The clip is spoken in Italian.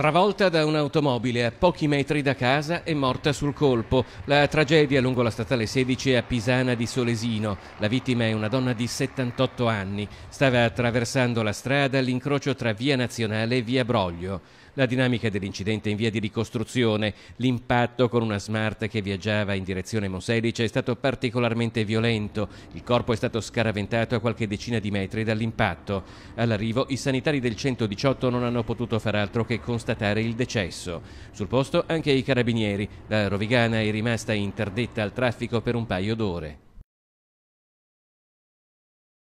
Travolta da un'automobile a pochi metri da casa e morta sul colpo. La tragedia lungo la statale 16 a Pisana di Solesino. La vittima è una donna di 78 anni. Stava attraversando la strada all'incrocio tra Via Nazionale e Via Broglio. La dinamica dell'incidente in via di ricostruzione, l'impatto con una smart che viaggiava in direzione Moselice è stato particolarmente violento. Il corpo è stato scaraventato a qualche decina di metri dall'impatto. All'arrivo i sanitari del 118 non hanno potuto far altro che constatare constatare il decesso. Sul posto anche i carabinieri. La Rovigana è rimasta interdetta al traffico per un paio d'ore.